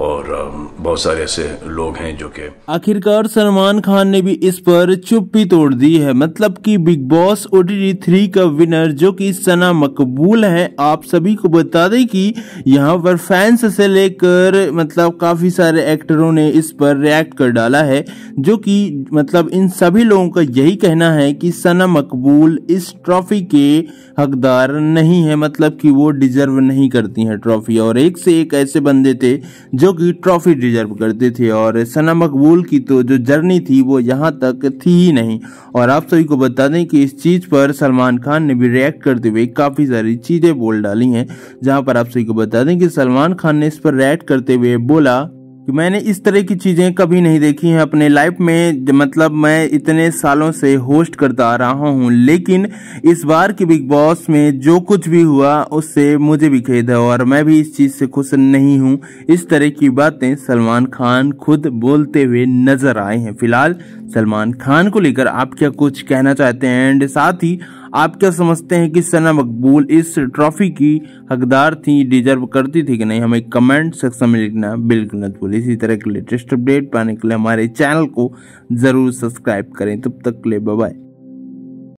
और बहुत सारे ऐसे लोग हैं जो कि आखिरकार सलमान खान ने भी इस पर चुप्पी तोड़ दी है मतलब कि big boss O T three का विनर जो कि सना मकबूल है आप सभी को बता दें कि यहाँ पर फैंस से लेकर मतलब काफ़ी सारे एक्टरों ने इस पर रिएक्ट कर डाला है जो कि मतलब इन सभी लोगों का यही कहना है कि सना मकबूल इस ट्रॉफी के हकदार नहीं है मतलब कि वो डिजर्व नहीं करती हैं ट्रॉफी और एक से एक ऐसे बंदे थे जो कि ट्रॉफी डिजर्व करते थे और सना मकबूल की तो जो जर्नी थी वो यहाँ तक थी ही नहीं और आप सभी को बता दें कि इस चीज़ पर सलमान खान ने भी रिएक्ट करते हुए काफ़ी सारी चीज़ें बोल डाली हैं जहाँ पर आप सभी को बता दें कि सलमान खान ने इस पर रिएक्ट करते हुए बोला कि मैंने इस तरह की चीज़ें कभी नहीं देखी हैं अपने लाइफ में मतलब मैं इतने सालों से होस्ट करता आ रहा हूं लेकिन इस बार के बिग बॉस में जो कुछ भी हुआ उससे मुझे भी खेद है और मैं भी इस चीज़ से खुश नहीं हूँ इस तरह की बातें सलमान खान खुद बोलते हुए नजर आए हैं फिलहाल सलमान खान को लेकर आप क्या कुछ कहना चाहते हैं एंड साथ ही आप क्या समझते हैं कि सना मकबूल इस ट्रॉफी की हकदार थी डिजर्व करती थी कि नहीं हमें कमेंट सेक्शन में लिखना बिल्कुल न भूल इसी तरह के लेटेस्ट अपडेट पाने के लिए हमारे चैनल को ज़रूर सब्सक्राइब करें तब तक के लिए बाय